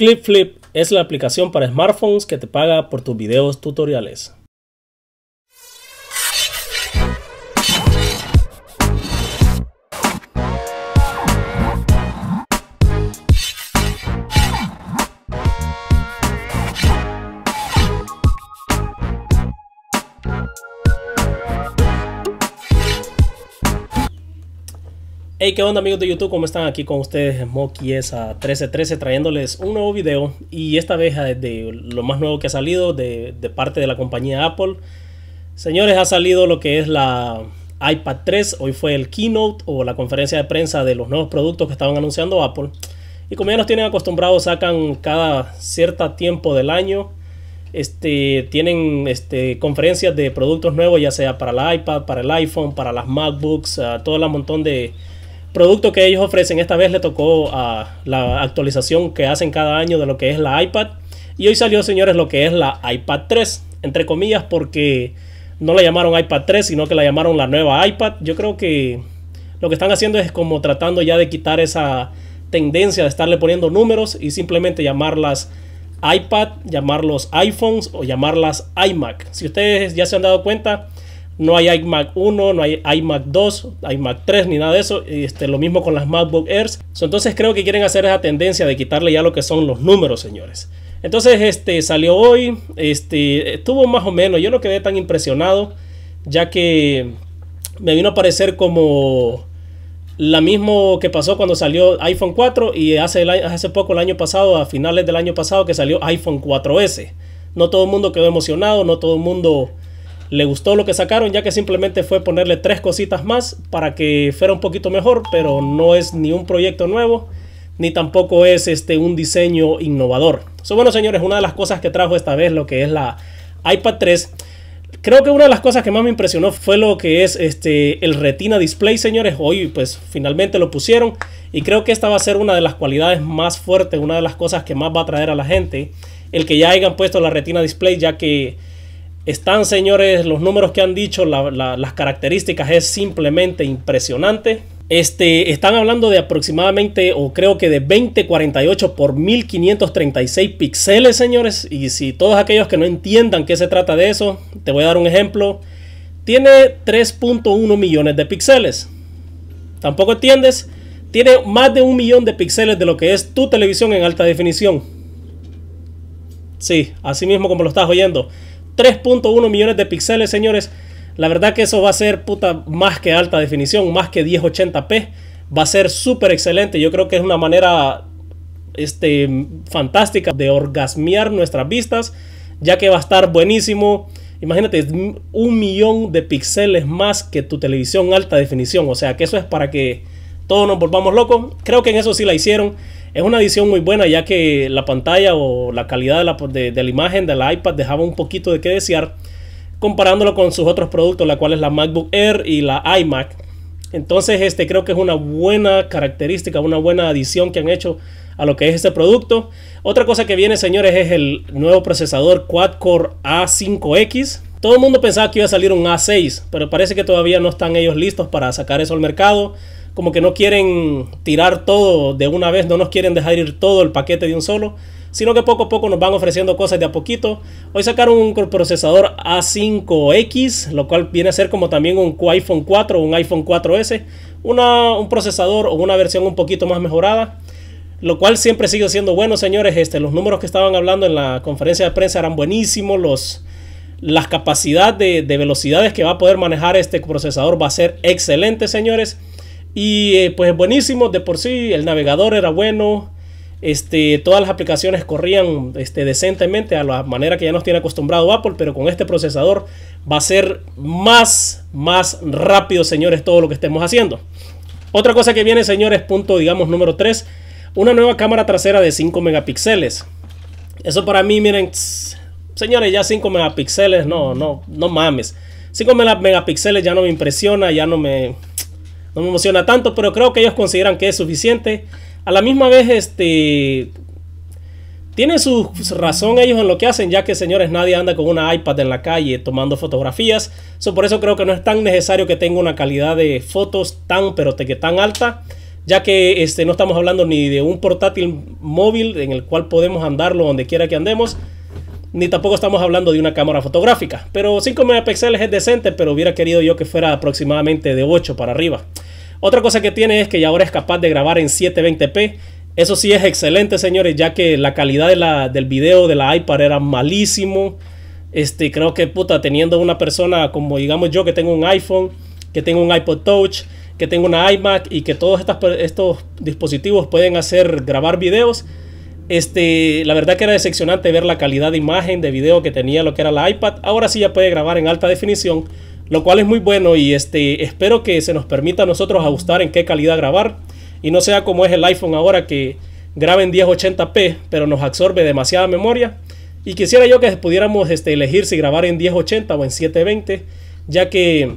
ClipFlip es la aplicación para smartphones que te paga por tus videos tutoriales. Hey, ¿qué onda amigos de YouTube? ¿Cómo están? Aquí con ustedes Moki 1313 trayéndoles un nuevo video y esta vez eh, de lo más nuevo que ha salido de, parte de la compañía Apple. Señores, ha salido lo que es la iPad 3. Hoy fue el keynote o la conferencia de prensa de los nuevos productos que estaban anunciando Apple. Y como ya nos tienen acostumbrados, sacan cada cierto tiempo del año. Este, tienen este, conferencias de productos nuevos, ya sea para la iPad, para el iPhone, para las MacBooks, ah, todo el montón de producto que ellos ofrecen, esta vez le tocó a la actualización que hacen cada año de lo que es la iPad. Y hoy salió, señores, lo que es la iPad 3, entre comillas, porque no la llamaron iPad 3, sino que la llamaron la nueva iPad. Yo creo que lo que están haciendo es como tratando ya de quitar esa tendencia de estarle poniendo números y simplemente llamarlas iPad, llamarlos iPhones o llamarlas iMac. Si ustedes ya se han dado cuenta, no hay iMac 1, no hay iMac 2, iMac 3, ni nada de eso. Este, lo mismo con las MacBook Airs. entonces creo que quieren hacer esa tendencia de quitarle ya lo que son los números, señores. Entonces, este salió hoy. Este estuvo más o menos. Yo no quedé tan impresionado. Ya que me vino a parecer como la mismo que pasó cuando salió iPhone 4 y hace, hace poco el año pasado, a finales del año pasado, que salió iPhone 4S. No todo el mundo quedó emocionado, no todo el mundo le gustó lo que sacaron, ya que simplemente fue ponerle tres cositas más para que fuera un poquito mejor, pero no es ni un proyecto nuevo, ni tampoco es este, un diseño innovador. So, bueno, señores, una de las cosas que trajo esta vez lo que es la iPad 3. Creo que una de las cosas que más me impresionó fue lo que es este, el Retina Display, señores. Hoy pues finalmente lo pusieron y creo que esta va a ser una de las cualidades más fuertes, una de las cosas que más va a atraer a la gente, el que ya hayan puesto la Retina Display, ya que están, señores, los números que han dicho, las características es simplemente impresionante. Este, están hablando de aproximadamente, o creo que de 2048 por 1536 píxeles, señores. Y si todos aquellos que no entiendan qué se trata de eso, te voy a dar un ejemplo. Tiene 3.1 millones de píxeles. ¿Tampoco entiendes? Tiene más de un millón de píxeles de lo que es tu televisión en alta definición. Sí, así mismo como lo estás oyendo. 3.1 millones de píxeles, señores. La verdad que eso va a ser puta más que alta definición, más que 1080p. Va a ser súper excelente. Yo creo que es una manera este, fantástica de orgasmear nuestras vistas, ya que va a estar buenísimo. Imagínate, un millón de píxeles más que tu televisión alta definición. O sea, que eso es para que todos nos volvamos locos. Creo que en eso sí la hicieron. Es una adición muy buena ya que la pantalla o la calidad de la, imagen de la iPad dejaba un poquito de qué desear comparándolo con sus otros productos, la cual es la MacBook Air y la iMac. Entonces, este creo que es una buena característica, una buena adición que han hecho a lo que es este producto. Otra cosa que viene, señores, es el nuevo procesador quad-core A5X. Todo el mundo pensaba que iba a salir un A6, pero parece que todavía no están ellos listos para sacar eso al mercado como que no quieren tirar todo de una vez, no nos quieren dejar ir todo el paquete de un solo, sino que poco a poco nos van ofreciendo cosas de a poquito. Hoy sacaron un procesador A5X, lo cual viene a ser como también un iPhone 4 o un iPhone 4S, un procesador o una versión un poquito más mejorada. Lo cual siempre sigue siendo bueno, señores. Este, los números que estaban hablando en la conferencia de prensa eran buenísimos. Los, las capacidades de, de velocidades que va a poder manejar este procesador va a ser excelente, señores. Y pues pues buenísimo de por sí, el navegador era bueno, este, todas las aplicaciones corrían este, decentemente a la manera que ya nos tiene acostumbrado Apple, pero con este procesador va a ser más, más rápido, señores, todo lo que estemos haciendo. Otra cosa que viene, señores, punto, digamos, número 3, una nueva cámara trasera de 5 megapíxeles. Eso para mí, miren, señores, ya 5 megapíxeles, no, no, no mames. 5 megapíxeles ya no me impresiona, ya no me no me emociona tanto, pero creo que ellos consideran que es suficiente. A la misma vez, este, tiene su razón ellos en lo que hacen, ya que señores, nadie anda con una iPad en la calle tomando fotografías. So, por eso creo que no es tan necesario que tenga una calidad de fotos tan, pero que tan alta, ya que este, no estamos hablando ni de un portátil móvil en el cual podemos andarlo donde quiera que andemos ni tampoco estamos hablando de una cámara fotográfica. Pero 5 megapíxeles es decente, pero hubiera querido yo que fuera aproximadamente de 8 para arriba. Otra cosa que tiene es que ya ahora es capaz de grabar en 720p. Eso sí es excelente, señores, ya que la calidad de la, del video de la iPad era malísimo. Este, creo que puta, teniendo una persona como digamos yo que tengo un iPhone, que tengo un iPod Touch, que tengo una iMac y que todos estos dispositivos pueden hacer grabar videos este, la verdad que era decepcionante ver la calidad de imagen, de video que tenía lo que era la iPad. Ahora sí ya puede grabar en alta definición, lo cual es muy bueno y este, espero que se nos permita a nosotros ajustar en qué calidad grabar y no sea como es el iPhone ahora que graba en 1080p, pero nos absorbe demasiada memoria. Y quisiera yo que pudiéramos este, elegir si grabar en 1080 o en 720, ya que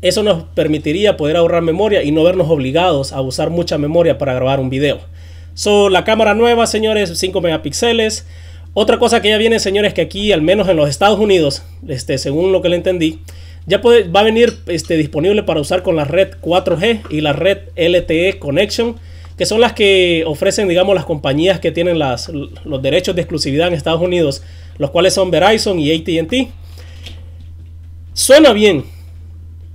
eso nos permitiría poder ahorrar memoria y no vernos obligados a usar mucha memoria para grabar un video. So, la cámara nueva, señores, 5 megapíxeles. Otra cosa que ya viene, señores, que aquí, al menos en los Estados Unidos, este, según lo que le entendí, ya va a venir este, disponible para usar con la red 4G y la red LTE Connection, que son las que ofrecen, digamos, las compañías que tienen los derechos de exclusividad en Estados Unidos, los cuales son Verizon y ATT. Suena bien,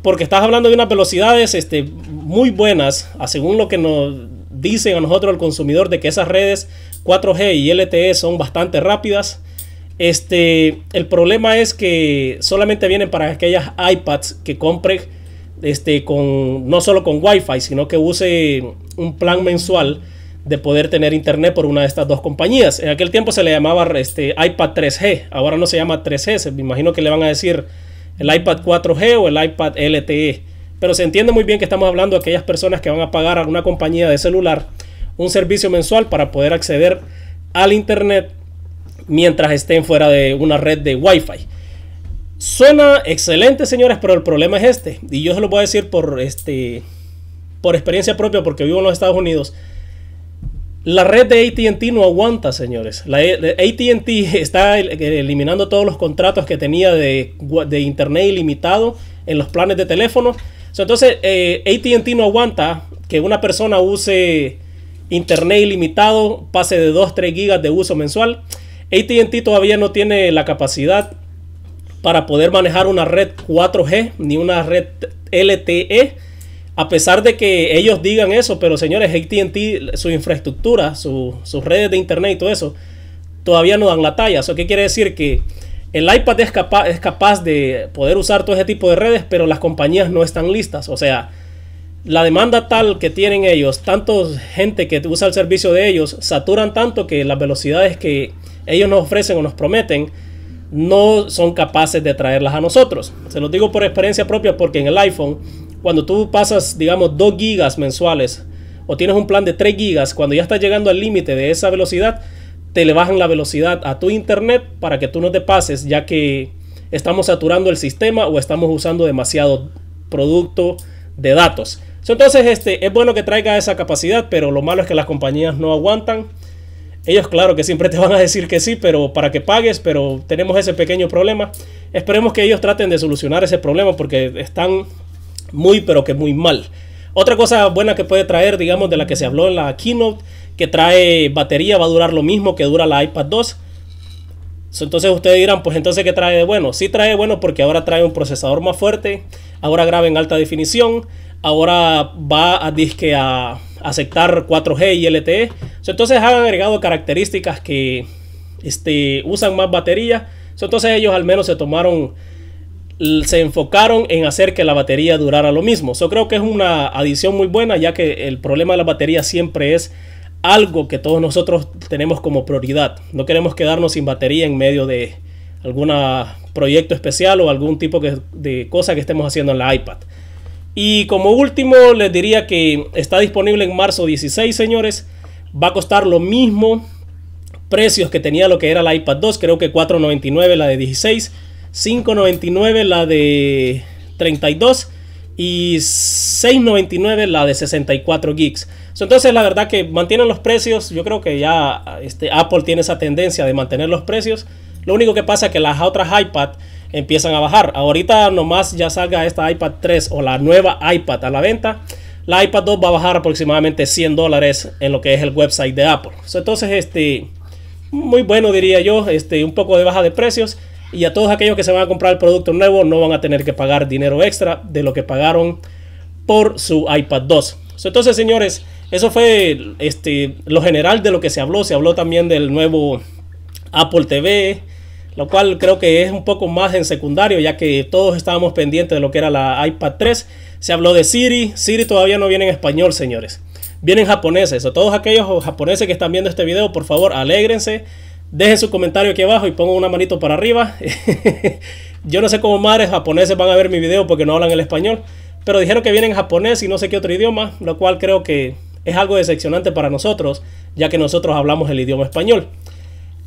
porque estás hablando de unas velocidades este, muy buenas, según lo que nos dicen a nosotros, al consumidor, de que esas redes 4G y LTE son bastante rápidas. Este, el problema es que solamente vienen para aquellas iPads que compre este, con, no solo con Wi-Fi, sino que use un plan mensual de poder tener internet por una de estas dos compañías. En aquel tiempo se le llamaba este, iPad 3G, ahora no se llama 3G, me imagino que le van a decir el iPad 4G o el iPad LTE. Pero se entiende muy bien que estamos hablando de aquellas personas que van a pagar a una compañía de celular un servicio mensual para poder acceder al Internet mientras estén fuera de una red de Wi-Fi. Suena excelente, señores, pero el problema es este. Y yo se lo voy a decir por, este, por experiencia propia, porque vivo en los Estados Unidos. La red de ATT no aguanta, señores. ATT está eliminando todos los contratos que tenía de, de internet ilimitado en los planes de teléfono entonces, eh, ATT no aguanta que una persona use internet ilimitado, pase de 2-3 gigas de uso mensual. ATT todavía no tiene la capacidad para poder manejar una red 4G ni una red LTE. A pesar de que ellos digan eso, pero señores, ATT, su infraestructura, sus redes de internet y todo eso, todavía no dan la talla. qué quiere decir? Que el iPad es capaz, es capaz de poder usar todo ese tipo de redes, pero las compañías no están listas. O sea, la demanda tal que tienen ellos, tanto gente que usa el servicio de ellos, saturan tanto que las velocidades que ellos nos ofrecen o nos prometen no son capaces de traerlas a nosotros. Se lo digo por experiencia propia porque en el iPhone, cuando tú pasas, digamos, 2 gigas mensuales o tienes un plan de 3 gigas, cuando ya estás llegando al límite de esa velocidad, te le bajan la velocidad a tu internet para que tú no te pases, ya que estamos saturando el sistema o estamos usando demasiado producto de datos. Entonces, este, es bueno que traiga esa capacidad, pero lo malo es que las compañías no aguantan. Ellos, claro que siempre te van a decir que sí, pero para que pagues, pero tenemos ese pequeño problema. Esperemos que ellos traten de solucionar ese problema porque están muy, pero que muy mal. Otra cosa buena que puede traer, digamos, de la que se habló en la keynote, que trae batería va a durar lo mismo que dura la iPad 2. Entonces ustedes dirán, pues entonces ¿qué trae de bueno? si trae bueno porque ahora trae un procesador más fuerte, ahora graba en alta definición, ahora va a disque a aceptar 4G y LTE. Entonces han agregado características que este, usan más batería. Entonces ellos al menos se tomaron, se enfocaron en hacer que la batería durara lo mismo. Yo creo que es una adición muy buena ya que el problema de la batería siempre es algo que todos nosotros tenemos como prioridad. No queremos quedarnos sin batería en medio de algún proyecto especial o algún tipo de cosa que estemos haciendo en la iPad. Y como último les diría que está disponible en marzo 16, señores. Va a costar lo mismo precios que tenía lo que era la iPad 2, creo que 4.99 la de 16, 5.99 la de 32 y 6.99 la de 64 gigs. Entonces la verdad que mantienen los precios, yo creo que ya este, Apple tiene esa tendencia de mantener los precios. Lo único que pasa es que las otras iPad empiezan a bajar. Ahorita nomás ya salga esta iPad 3 o la nueva iPad a la venta, la iPad 2 va a bajar aproximadamente 100 dólares en lo que es el website de Apple. Entonces este muy bueno diría yo, este un poco de baja de precios y a todos aquellos que se van a comprar el producto nuevo no van a tener que pagar dinero extra de lo que pagaron por su iPad 2. Entonces, señores, eso fue este, lo general de lo que se habló. Se habló también del nuevo Apple TV, lo cual creo que es un poco más en secundario, ya que todos estábamos pendientes de lo que era la iPad 3. Se habló de Siri. Siri todavía no viene en español, señores. Vienen japoneses. A todos aquellos japoneses que están viendo este video, por favor, alégrense Deje su comentario aquí abajo y pongan una manito para arriba. Yo no sé cómo madres japoneses van a ver mi video porque no hablan el español. Pero dijeron que vienen japonés y no sé qué otro idioma, lo cual creo que es algo decepcionante para nosotros, ya que nosotros hablamos el idioma español.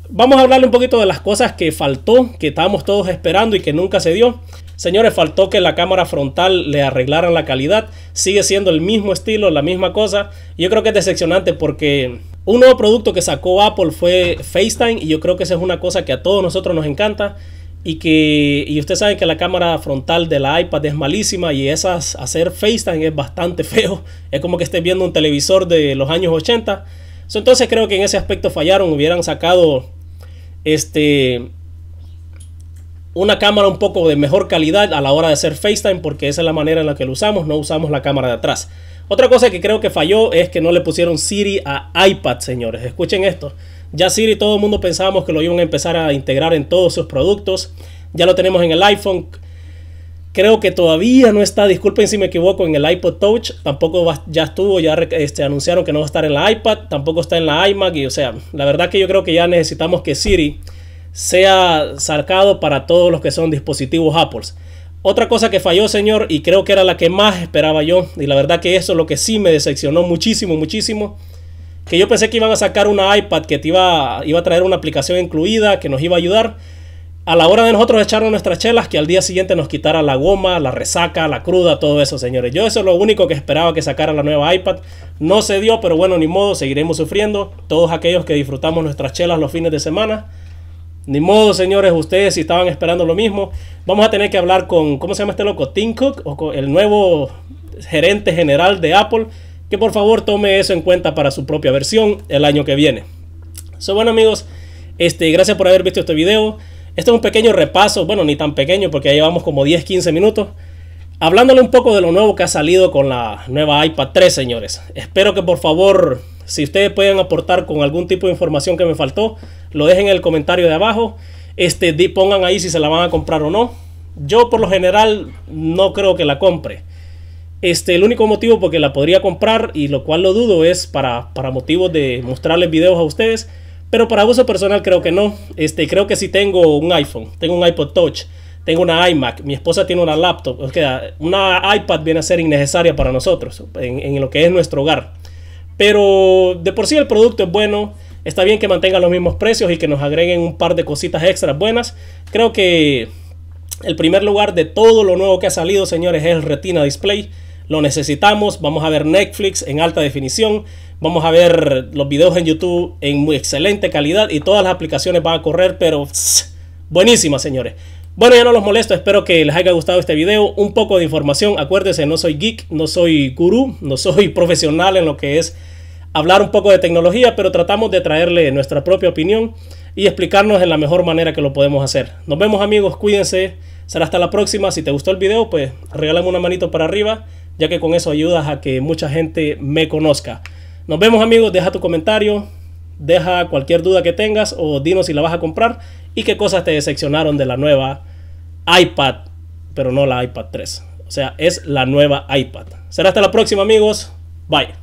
Vamos a hablarle un poquito de las cosas que faltó, que estábamos todos esperando y que nunca se dio. Señores, faltó que la cámara frontal le arreglaran la calidad. Sigue siendo el mismo estilo, la misma cosa. Yo creo que es decepcionante porque un nuevo producto que sacó Apple fue FaceTime y yo creo que esa es una cosa que a todos nosotros nos encanta y que y ustedes saben que la cámara frontal de la iPad es malísima y esas hacer FaceTime es bastante feo. Es como que estés viendo un televisor de los años 80. Entonces creo que en ese aspecto fallaron, hubieran sacado este una cámara un poco de mejor calidad a la hora de hacer FaceTime porque esa es la manera en la que lo usamos, no usamos la cámara de atrás. Otra cosa que creo que falló es que no le pusieron Siri a iPad, señores. Escuchen esto. Ya Siri todo el mundo pensábamos que lo iban a empezar a integrar en todos sus productos. Ya lo tenemos en el iPhone. Creo que todavía no está, disculpen si me equivoco, en el iPod Touch. Tampoco ya estuvo, ya este, anunciaron que no va a estar en la iPad, tampoco está en la iMac. Y o sea, la verdad que yo creo que ya necesitamos que Siri sea sacado para todos los que son dispositivos Apple. Otra cosa que falló, señor, y creo que era la que más esperaba yo, y la verdad que eso es lo que sí me decepcionó muchísimo, muchísimo, que yo pensé que iban a sacar una iPad que te iba, iba a traer una aplicación incluida que nos iba a ayudar a la hora de nosotros echarnos nuestras chelas, que al día siguiente nos quitara la goma, la resaca, la cruda, todo eso, señores. Yo eso es lo único que esperaba que sacara la nueva iPad. No se dio, pero bueno, ni modo, seguiremos sufriendo. Todos aquellos que disfrutamos nuestras chelas los fines de semana. Ni modo, señores, ustedes si estaban esperando lo mismo, vamos a tener que hablar con, ¿cómo se llama este loco? Tim Cook, o el nuevo gerente general de Apple, que por favor tome eso en cuenta para su propia versión el año que viene. So, bueno, amigos, este, gracias por haber visto este video. Este es un pequeño repaso, bueno, ni tan pequeño porque ya llevamos como 10-15 minutos. Hablándole un poco de lo nuevo que ha salido con la nueva iPad 3, señores. Espero que por favor si ustedes pueden aportar con algún tipo de información que me faltó, lo dejen en el comentario de abajo. Este, pongan ahí si se la van a comprar o no. Yo por lo general no creo que la compre. Este, el único motivo porque la podría comprar y lo cual lo dudo es para, para motivos de mostrarles videos a ustedes. Pero para uso personal creo que no. Este, creo que si tengo un iPhone, tengo un iPod Touch, tengo una iMac, mi esposa tiene una laptop. una iPad viene a ser innecesaria para nosotros en lo que es nuestro hogar. Pero de por sí el producto es bueno. Está bien que mantengan los mismos precios y que nos agreguen un par de cositas extras buenas. Creo que el primer lugar de todo lo nuevo que ha salido, señores, es el Retina Display. Lo necesitamos. Vamos a ver Netflix en alta definición. Vamos a ver los videos en YouTube en muy excelente calidad. Y todas las aplicaciones van a correr, pero buenísimas, señores. Bueno, ya no los molesto, espero que les haya gustado este video. Un poco de información, acuérdense, no soy geek, no soy gurú, no soy profesional en lo que es hablar un poco de tecnología, pero tratamos de traerle nuestra propia opinión y explicarnos en la mejor manera que lo podemos hacer. Nos vemos amigos, cuídense, será hasta la próxima. Si te gustó el video, pues regálame una manito para arriba, ya que con eso ayudas a que mucha gente me conozca. Nos vemos amigos, deja tu comentario, deja cualquier duda que tengas o dinos si la vas a comprar y qué cosas te decepcionaron de la nueva iPad, pero no la iPad 3. O sea, es la nueva iPad. Será hasta la próxima amigos. Bye.